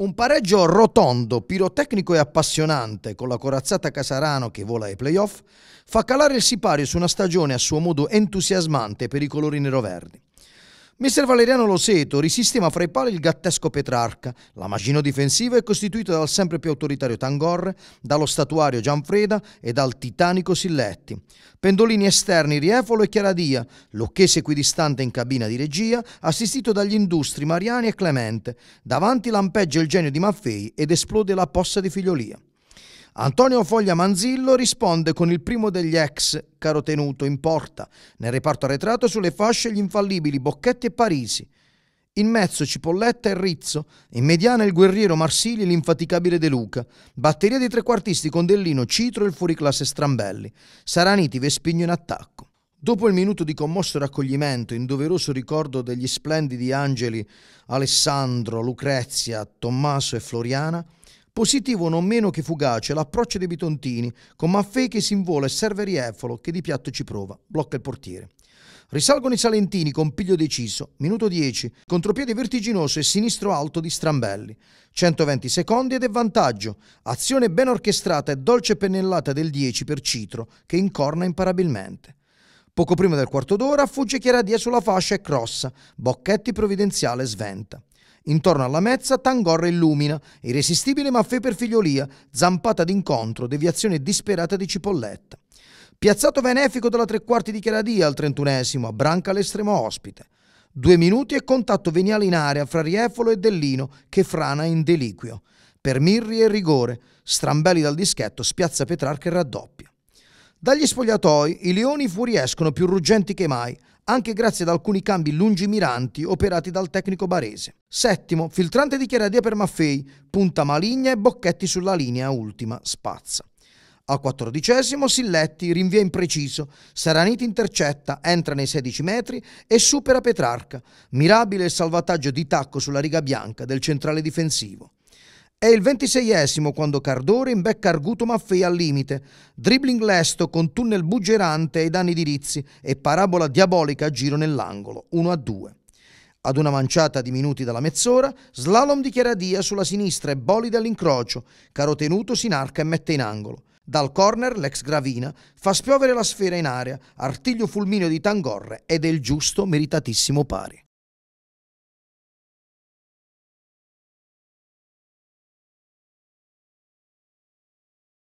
Un pareggio rotondo, pirotecnico e appassionante con la corazzata Casarano che vola ai playoff fa calare il sipario su una stagione a suo modo entusiasmante per i colori neroverdi. Messer Valeriano Loseto risistema fra i pali il gattesco Petrarca. La magino difensiva è costituita dal sempre più autoritario Tangorre, dallo statuario Gianfreda e dal titanico Silletti. Pendolini esterni Riefolo e Chiaradia, lucchese equidistante in cabina di regia, assistito dagli industri Mariani e Clemente. Davanti lampeggia il genio di Maffei ed esplode la possa di figliolia. Antonio Foglia Manzillo risponde con il primo degli ex, caro tenuto, in porta. Nel reparto arretrato sulle fasce gli infallibili Bocchetti e Parisi. In mezzo Cipolletta e Rizzo, in mediana il guerriero Marsili e l'infaticabile De Luca, batteria dei trequartisti con Dellino, Citro e il fuoriclasse Strambelli, Saraniti, Vespigno in attacco. Dopo il minuto di commosso raccoglimento, in doveroso ricordo degli splendidi angeli Alessandro, Lucrezia, Tommaso e Floriana, Positivo non meno che fugace l'approccio dei Bitontini, con Maffei che si invola e serve Riefolo che di piatto ci prova, blocca il portiere. Risalgono i Salentini con piglio deciso, minuto 10, contropiede vertiginoso e sinistro alto di Strambelli. 120 secondi ed è vantaggio. Azione ben orchestrata e dolce pennellata del 10 per Citro, che incorna imparabilmente. Poco prima del quarto d'ora fugge Chiaradia sulla fascia e crossa. Bocchetti provvidenziale sventa. Intorno alla mezza Tangorra illumina, irresistibile maffè per figliolia, zampata d'incontro, deviazione disperata di Cipolletta. Piazzato benefico dalla tre quarti di Cheradia al trentunesimo, a branca all'estremo ospite. Due minuti e contatto veniale in area fra Riefolo e Dellino che frana in deliquio. Per Mirri e rigore, strambelli dal dischetto, spiazza Petrarca e raddoppia. Dagli spogliatoi i leoni fuoriescono più ruggenti che mai, anche grazie ad alcuni cambi lungimiranti operati dal tecnico barese. Settimo, filtrante di Chiaradia per Maffei, punta maligna e Bocchetti sulla linea ultima, spazza. Al quattordicesimo Silletti rinvia impreciso, Saraniti intercetta, entra nei 16 metri e supera Petrarca. Mirabile il salvataggio di tacco sulla riga bianca del centrale difensivo. È il ventiseiesimo quando Cardore imbecca Arguto Maffei al limite, dribbling lesto con tunnel buggerante ai danni di Rizzi e parabola diabolica a giro nell'angolo, 1 a 2. Ad una manciata di minuti dalla mezz'ora, slalom di Chiaradia sulla sinistra e bolide all'incrocio, caro tenuto si inarca e mette in angolo. Dal corner l'ex Gravina fa spiovere la sfera in aria, artiglio fulmineo di Tangorre ed è il giusto meritatissimo pari.